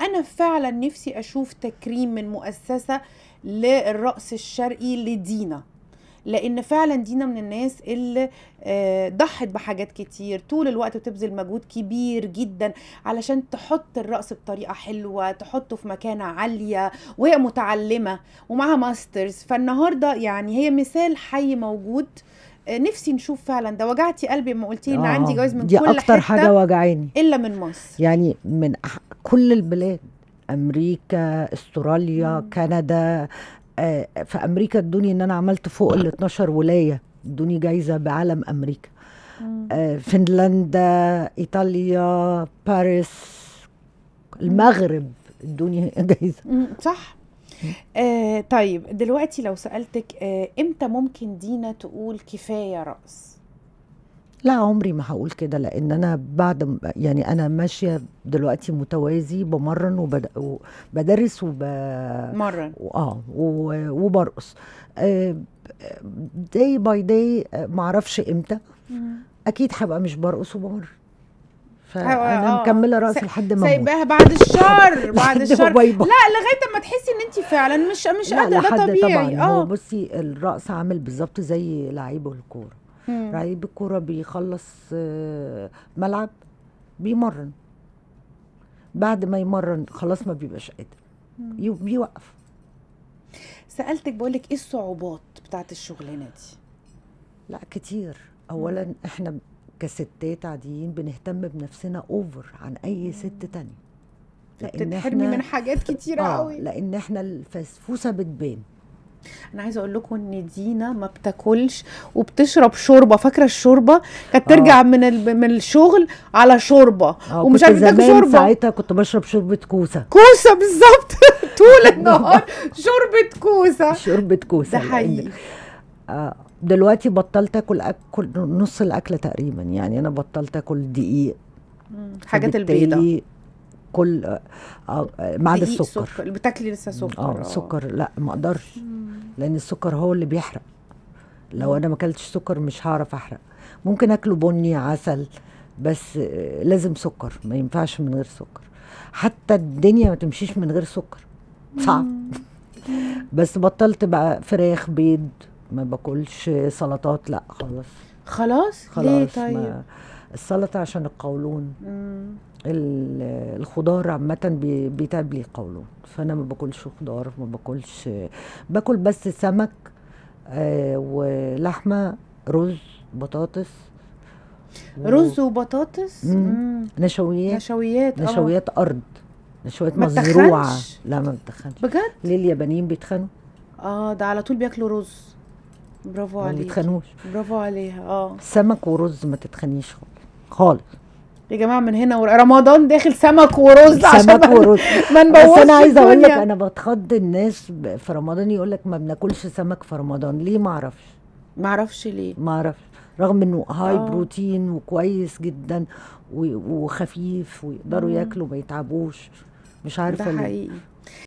أنا فعلا نفسي أشوف تكريم من مؤسسة للرقص الشرقي لدينا لان فعلا دينا من الناس اللي آه، ضحت بحاجات كتير طول الوقت بتبذل مجهود كبير جدا علشان تحط الرقص بطريقه حلوه تحطه في مكانه عاليه وهي متعلمه ومعاها ماسترز فالنهارده يعني هي مثال حي موجود نفسي نشوف فعلا ده وجعتي قلبي لما قلتي ان عندي آه، جواز من دي كل اكتر حاجه وجعاني الا من مصر يعني من كل البلاد امريكا استراليا مم. كندا آه في امريكا ادوني ان انا عملت فوق ال 12 ولايه ادوني جايزه بعلم امريكا آه فنلندا ايطاليا باريس المغرب ادوني جايزه صح آه طيب دلوقتي لو سالتك آه امتى ممكن دينا تقول كفايه رقص لا عمري ما هقول كده لان انا بعد يعني انا ماشيه دلوقتي متوازي بمرن وبدرس وبمرن اه وبرقص داي باي داي معرفش امتى اكيد هبقى مش برقص وبمرن فانا آه. مكمله راسي لحد ما سايباها بعد الشر بعد الشر لا لغايه ما تحسي ان انت فعلا مش مش قادره ده طبيعي اه هو بصي الرقص عامل بالظبط زي لعيب الكوره لعيب الكوره بيخلص آه، ملعب بيمرن بعد ما يمرن خلاص ما بيبقاش قادر بيوقف سالتك بقول لك ايه الصعوبات بتاعت الشغلانه دي لا كتير اولا احنا كستات عاديين بنهتم بنفسنا اوفر عن اي ست تانية لان احنا من حاجات كتيره آه قوي لان احنا الفسفوسه بتبان انا عايزه اقول لكم ان دينا ما بتاكلش وبتشرب شوربه فاكره الشوربه كانت ترجع آه. من ال... من الشغل على شوربه آه، ومش عارفه تاكل شوربه ساعتها كنت بشرب شوربه كوسه كوسه بالظبط طول النهار شوربه كوسه شوربه كوسه ده حقيقي دلوقتي بطلت اكل اكل نص الاكل تقريبا يعني انا بطلت اكل دقيق حاجات البيضه كل ما آه، آه، عدا السكر بتاكلي لسه سكر آه،, اه سكر لا ما اقدرش لان السكر هو اللي بيحرق لو انا ما اكلتش سكر مش هعرف احرق ممكن اكله بني عسل بس لازم سكر ما ينفعش من غير سكر حتى الدنيا ما تمشيش من غير سكر صعب بس بطلت بقى فراخ بيض ما باكلش سلطات لا خلاص خلاص خلاص ليه طيب السلطه عشان القولون مم. الخضار عامه بيتعب لي قولون فانا ما باكلش خضار ما باكلش باكل بس سمك آه، ولحمه رز بطاطس و... رز وبطاطس مم. نشويات نشويات آه. نشويات ارض نشويات مزروعه لا ما بتخنش بجد ليه اليابانيين بيتخنوا اه ده على طول بياكلوا رز برافو عليها ما بيتخنوش برافو عليها اه سمك ورز ما تتخنيش خالص يا جماعه من هنا رمضان داخل سمك ورز سمك عشان ورز ما نبوظش بس انا عايزه اقول لك انا بتخض الناس في رمضان يقول لك ما بناكلش سمك في رمضان ليه ما اعرفش ما اعرفش ليه ما اعرفش رغم انه هاي آه. بروتين وكويس جدا وخفيف ويقدروا ياكلوا ما يتعبوش مش عارفه ده حقيقي ليه.